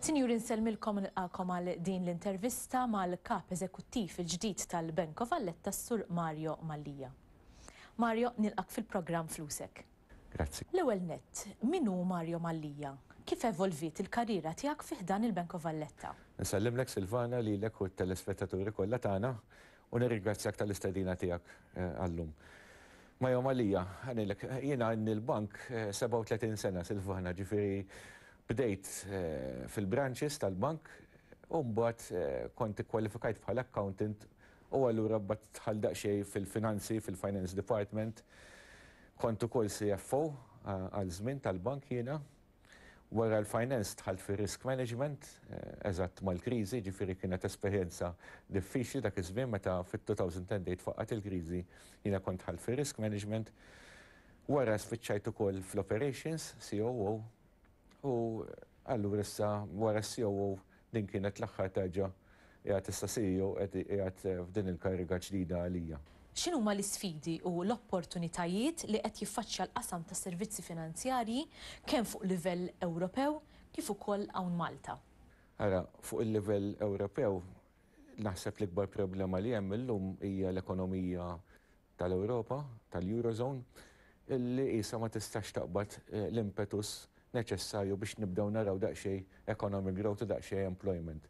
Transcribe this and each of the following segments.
Sinjur inselmilkom nilqakom għal din l-intervista mal-kap eżekuttiv il-ġdid tal-Bank of Valletta sur Mario Mallija. Mario, nilqak fil-programm Flusek. Grazzi. L-ewel net, minu Mario Mallija? Kif evolvit il-karriera tiegħek fih dan il-Bank of Valletta? Nsellim lek Silvana li l-ek u telespettaturi kollha tagħna u nirringrazzjak tal-istedina tiegħek eh, għallum. Ma jom għanilek, jina għan il-bank 37 sena Silvana ġifiri bdejt eh, fil-branches tal-bank u mbagħad eh, kont kwalifikajt bħal accountant u allura bat tħaldaq xej fil-finanzi, fil-finance department. Kont ukoll CFO għal żmien tal-bank jiena. Wara l-finance tħalt fil risk management, eh, eżatt mal-kriżi, ġifieri kienet esperienza diffiċli dak iż-żmien meta fit-2010 faqqat il krizi jiena kont tħalt fil risk management. Wara spiċċajt ukoll fl-operations, COO, U allura issa wara s-sew din kienet l-aħħar taġa jgħat s e jgħat f'din il karriga ġdida għalija. ċinu ma l-isfidi u l-opportunitajiet li qed jiffaċċja l-qasam ta' servizzi finanzjarji kemm fuq livell Ewropew kif ukoll hawn Malta? Ara, fuq il-livell Ewropew naħseb l-ikbar problema li hemm illum hija l-ekonomija tal-Ewropa, tal-Eurozone, illi isa ma tistax taqbad eh, l-impetus neċessarju biex nibdew naraw daqxej economic growth u daqxej employment.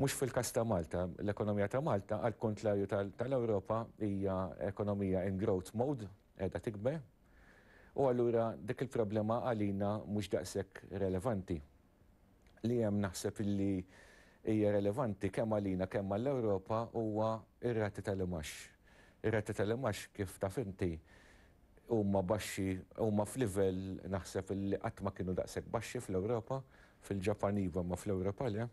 Mux fil-kas ta' Malta, l-ekonomija ta' Malta, għal kontrarju tal-Europa, hija ekonomija in growth mode, edha tikbe, u għallura dik il-problema għalina mux daqsek relevanti. Li jem naħseb illi hija relevanti kemm għalina kemm għall-Europa huwa ir-rati tal-imax. Ir-rati tal-imax kif taf inti huma baxxi huma f'livell naħseb li qatt ma kienu daqshekk baxxi fl-Ewropa, fil-Ġapan iva ma fl-Ewropa le.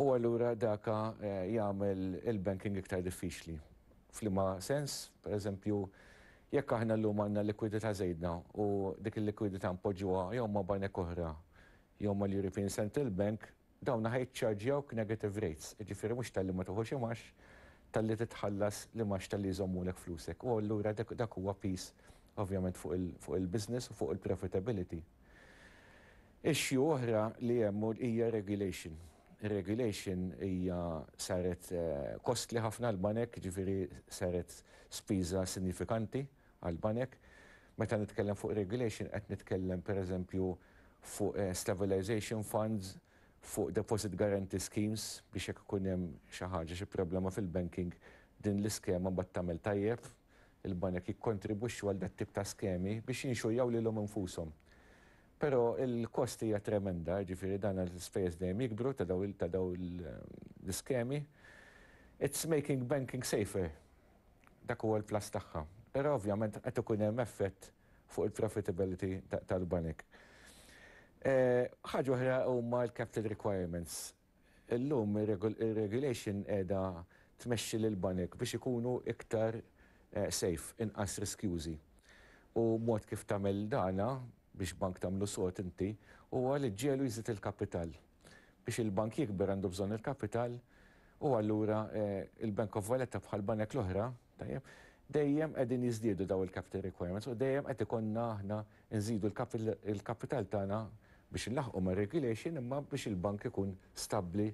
U allura daka eh, jagħmel il-banking iktar diffiċli. Flima sens, per eżempju, jekk aħna llum għandna likwidità żejdna u dik il-likwidità npoġġuha jew ma' banek oħra jew ma' l-European Central Bank, dawn ħajċċarġjawk negative rates, ġifieri mhux tal-li ma tuħux imax, tal-li titħallas li max tal-li jżommulek flusek. U allura dak huwa peace ovvjament fuq il-business u fuq il-profitability. Ixxu oħra li jemmu hija regulation. Regulation hija saret kostli eh, ħafna għal-banek, ġifiri saret spiża sinifikanti għal-banek. Meta nitkellem fuq regulation, qed nitkellem per eżempju fuq eh, stabilization funds, fuq deposit guarantee schemes biex jekk ikun hemm xi ħaġa xi problema fil-banking din l-iskema mbagħad tagħmel tajjeb il-banek jikkontribwixxu għal dat tip ta' skemi biex jinxurjaw lilhom infushom. Pero il-kosti hija tremenda, ġifiri dan għal ispejjeż dejjem jikbru ta' daw ta' daw l skemi It's making banking safer. Dak huwa l-plas tagħha. Però ovvjament qed ikun hemm effett fuq il-profitability tal-banek. Eh, ħaġa oħra huma l-capital requirements. Illum ir-regulation qiegħda tmexxi lill banek biex ikunu iktar Eh, sejf inqas riskjużi. U mod kif tagħmel dana biex bank tagħmlu sot inti huwa li ġelu jżid il-kapital. Biex il-bank jikber għandu bżonn il-kapital u allura eh, il-Bank of Valletta bħal banek l-oħra, tajjeb, dejjem qegħdin jizdiedu daw il-capital requirements u dejjem qed ikonna aħna nżidu il-kapital tagħna biex inlaħqu ma' regulation imma biex il-bank ikun stabbli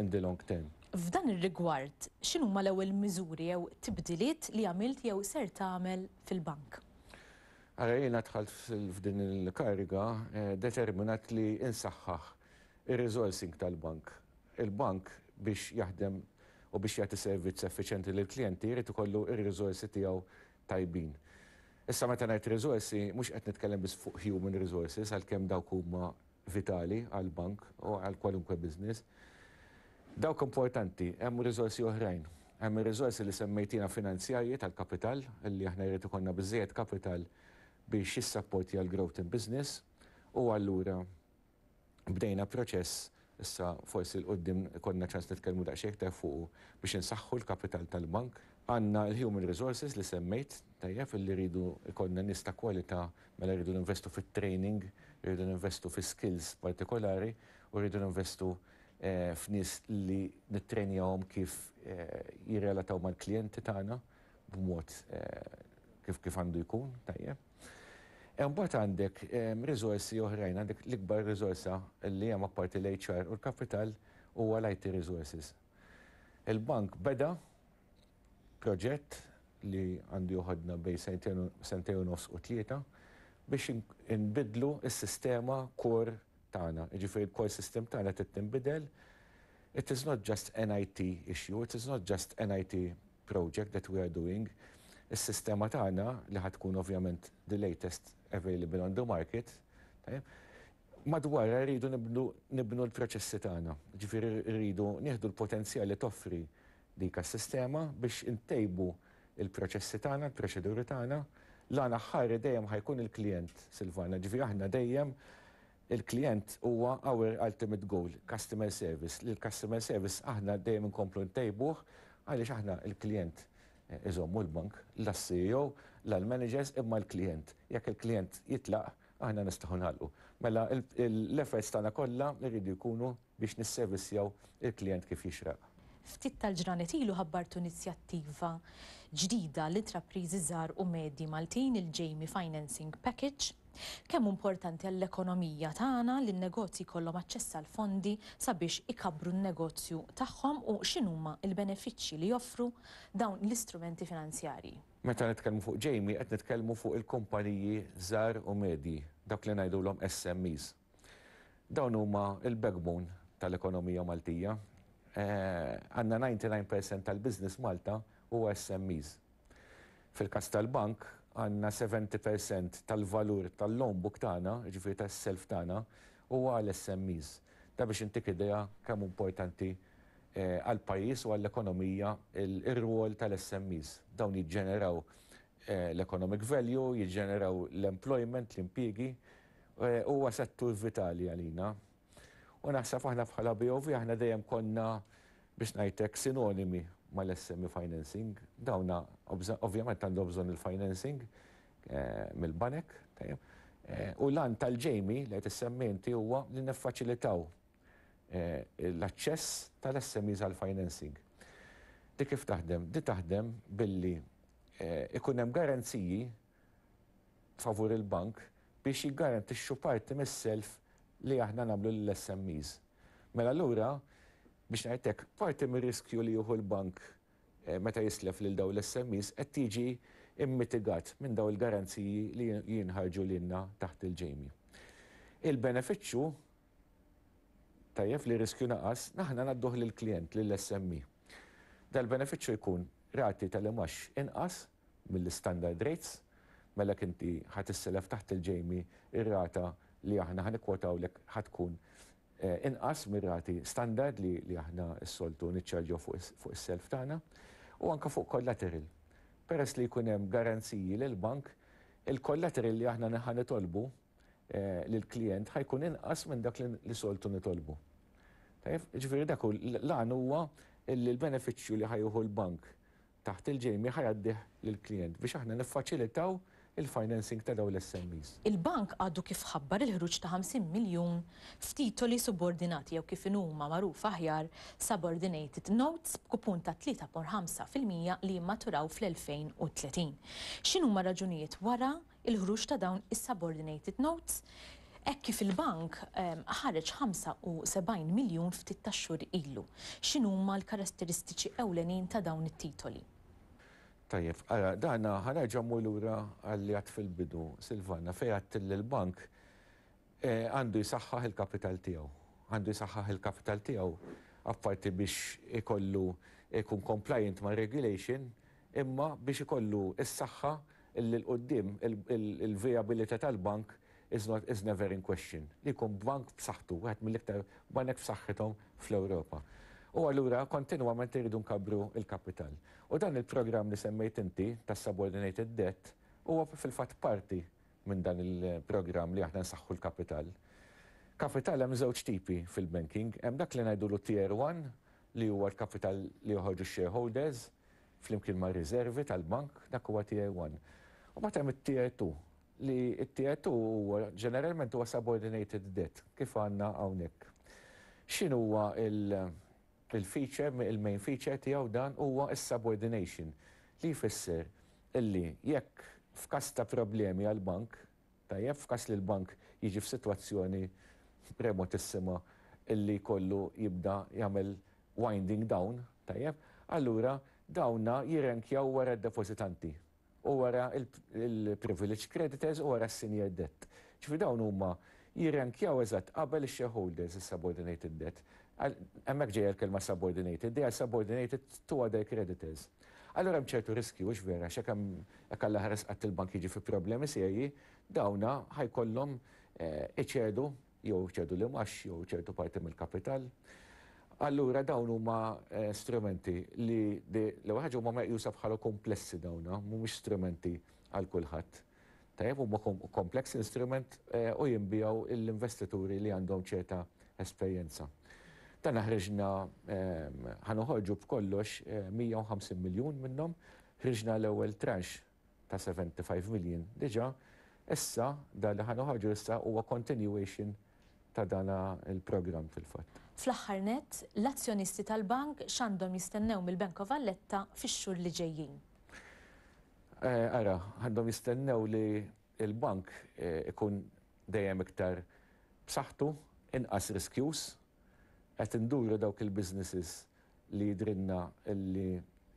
in the long term. F'dan ir-rigward, x'inhu ma l-ewwel miżuri jew tibdiliet li għamilt jew ser tagħmel fil-bank? Ara jiena dħalt f'din il-kariga eh, determinat li insaħħaħ ir-resourcing tal-bank. Il-bank biex jaħdem u biex jagħti servizz effiċjenti lill klijenti jrid ikollu ir-riżorsi tiegħu tajbin. Issa meta ngħid riżorsi mhux qed nitkellem biss fuq human resources għalkemm dawk huma vitali għall bank u għal kwalunkwe business, Dawk importanti, hemm riżorsi oħrajn. Hemm riżorsi li semmejtina finanzjarji tal-kapital, li aħna jrid ikollna biżejjed kapital biex jissapporti għal growth in business u allura bdejna proċess issa forsi l-qoddim konna ċans nitkellmu daqsxejn ta' fuq biex insaħħu l-kapital tal-bank. Għanna l-human resources li semmejt tajjeb li rridu ikonna nista kwalità mela rridu investu fit-training, rridu investu fi skills partikolari u rridu investu Eh, f'nis li nittrenjawhom kif eh, jirrelataw mal klienti tagħna b'mod eh, kif kif għandu jkun tajjeb. E mbagħad għandek riżorsi oħrajn, għandek l-ikbar riżorsa li hemm apparti l-HR u l-kapital huwa l-IT resources. Il-bank beda proġett li għandu joħodna bej sentejn nofs u tlieta biex inbidlu s-sistema kor Tana, jiġifieri il core system tagħna qed tinbidel. It is not just NIT issue, it is not just NIT project that we are doing. Is-sistema tagħna li ħatkun ovvjament the latest available on the market, madwar rridu nibnu, nibnu l-proċessi tagħna. Ġifieri rridu nieħdu l-potenzjal li toffri dik sistema biex intejbu il-proċessi tana, il-proċeduri tana, l-għana dejjem ħajkun il-klient Silvana, ġifieri aħna dejjem il-klient huwa our ultimate goal, customer service. il customer service aħna dejjem inkomplu ntejbuh għaliex aħna il-klient eh, iżommu l-bank, l-CEO, l-managers imma l-klient. Jekk il-klient jitlaq, aħna nistaħu nħallu. Mela l-efforts tagħna kollha jridu jkunu biex nisservissjaw il-klient kif jixraq ftit tal-ġranet ilu ħabbartu inizjattiva ġdida l-intrapriżi żgħar u medji Maltin il-Jamie Financing Package Kemm importanti għall-ekonomija tagħna li n-negozji kollhom aċċess għal fondi sabiex ikabru n-negozju tagħhom u x'inhuma l-benefiċċji li joffru dawn l-istrumenti finanzjarji. Meta nitkellmu fuq Jamie, qed nitkellmu fuq il-kumpaniji żgħar u medji, dak li ngħidulhom SMEs. Dawn huma il-backbone tal-ekonomija Maltija. Eh, Għanna 99% tal-business Malta huwa SMEs. fil kastal tal-bank għanna 70% tal-valur tal buk tagħna, ġifri tas-self tagħna, huwa għal SMEs. Ta' biex intik idea kemm importanti eh, għal pajis u għall-ekonomija il-rwol tal-SMEs. Dawn jiġġeneraw eh, l-economic value, jiġġeneraw l-employment, l-impiegi, eh, huwa settur vitali għalina. U naħseb aħna bħala BOV aħna dejjem konna biex ngħidlek sinonimi mal-SMI financing, dawna ovvjament għandu bżon il-financing eh, mill-banek, eh, u l lan tal-ġejmi li t semmenti huwa li neffaċilitaw eh, l-access tal-SMI għal-financing. Di kif taħdem? Di taħdem billi ikunem garanziji favur il-bank biex jiggarantixxu parti mis-self li aħna nagħmlu l-SMEs. Mela allura biex najtek parti mir-riskju li juhu l-bank eh, meta jislef lil daw l-SMEs qed tiġi immitigat minn daw il-garanziji li jinħarġu lilna taħt il-ġejmi. Il-benefiċċju tajjeb li riskju naqas naħna nadduh l klient l SME. Dal-benefiċċju jkun rati tal-imax inqas mill-standard rates mela inti ħat isselef taħt il-ġejmi ir-rata li aħna ħanikwotaw lek ħatkun Eh, inqas mirati standard li li aħna s-soltu niċċarġu fuq is-self tagħna u anka fuq kollateral. Peress li jkun hemm garanziji l bank il-kollateral li aħna neħan nitolbu eh, lill klient ħajkun inqas minn dak li soltu nitolbu. Tajf, ġifieri dak l-għan huwa l-benefiċċju li ħajuħu l-bank taħt il-ġejmi ħajaddih lill klient biex aħna niffaċilitaw il-financing ta' dawl l-SMEs. Il-bank għadu kif ħabbar il-ħruġ ta' 50 miljon f'titoli subordinati jew kif huma magħruf aħjar subordinated notes b'kupun ta' 3.5% li maturaw fl-2030. X'inhuma raġunijiet wara il-ħruġ ta' dawn is-subordinated notes? kif il bank ehm, ħareġ 75 miljon ftit ta' xhur ilu. X'inhuma l-karatteristiċi ewlenin ta' dawn it-titoli? Tajjeb, għara, dana ħanerġa mullura għalli għat fil-bidu, Silvana, fej għat l-bank e, għandu jisaxħaħ il-kapital tijaw. Għandu jisaxħaħ il-kapital tijaw, apparti biex ikollu ikun compliant ma' regulation, imma biex ikollu s-saxħa l-qoddim, il viabilita tal-bank is not is never in question. Ikun bank b'saħħtu, għat mill-iktar banek b'saħħithom fl-Europa. U għallura kontinwament irridu nkabru il-kapital. U dan il-programm li semmejt inti tas subordinated debt huwa fil-fatt parti minn dan il-programm li aħna nsaħħu l-kapital. Kapital hemm żewġ tipi fil-banking, hemm dak li ngħidulu tier 1 li huwa l-kapital li joħorġu shareholders flimkien ma' riservi tal-bank, dak huwa tier 1. U ma' it-tier 2 li it-tier 2 huwa ġeneralment huwa subordinated debt kif għandna hawnhekk. X'inhuwa il- il-feature, il-main feature tiegħu dan huwa il subordination li jfisser illi jekk f'kas ta' problemi għal-bank, ta' jekk f'kas li l-bank jiġi f'sitwazzjoni remotissima illi kollu jibda jagħmel winding down, tajjeb, allura dawna jirenkjaw wara d-depositanti u wara il-privilege creditors u wara s-senior debt. ċifi dawn huma jirrankjaw eżat qabel shareholders is-subordinated debt. Hemmhekk ġejja l-kelma subordinated, they subordinated to other creditors. Allura hemm ċertu riski u vera xekam għakalla hekk alla ħares il-bank jiġi fi problemi sejji, dawna ħajkollom eh, iċedu jew ċerdu li max jew ċertu parti mill-kapital. Allura dawn huma eh, strumenti li l ħaġa huma meqjusa bħala komplessi dawna, mhumiex strumenti għal kulħadd. Tajab huma komplex instrument eh, u jimbijaw l-investituri li għandhom ċerta esperjenza. Tana ħriġna ehm, ħanuħorġu b'kollox eh, 150 miljon minnom, ħriġna l-ewwel tranx ta' 75 miljon. Diġa, issa dan li ħanuħorġu issa huwa continuation ta' dana il-program fil fat Fl-aħħar l-azzjonisti tal-bank x'għandhom jistennew mill-Bank of Valletta fix-xhur li ġejjin. Eh, ara, għandhom jistennew li il-bank eh, ikun dejjem iktar b'saħħtu, inqas riskjus, qed induru dawk il-businesses li jidrinna li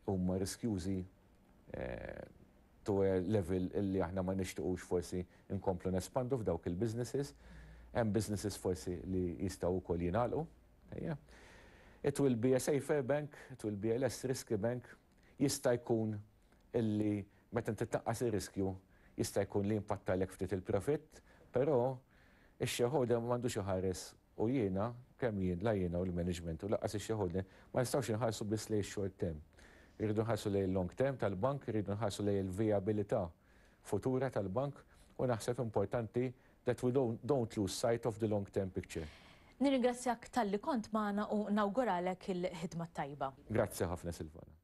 huma riskjużi eh, to a level illi aħna ma nixtiqux forsi inkomplu nespandu f'dawk il-businesses, hemm businesses forsi li jistgħu wkoll jingħalqu. It will be a safer bank, it will be a less risky bank, jista' jkun illi meta tittaqqas ir-riskju jista' jkun li impatt għalek ftit il-profitt, però ix-shareholder m'għandux iħares u jiena kemm jien la jiena u l-management u laqqas ix-shareholder ma nistgħux inħarsu biss lej short term. Irridu nħarsu lej long term tal-bank, irridu nħarsu lej il-viabilità futura tal-bank u naħseb importanti that we don't, don't lose sight of the long-term picture. Nirringrazzjak tal-li kont maħna u nawguralek il-ħidma tajba. Grazzi ħafna Silvana.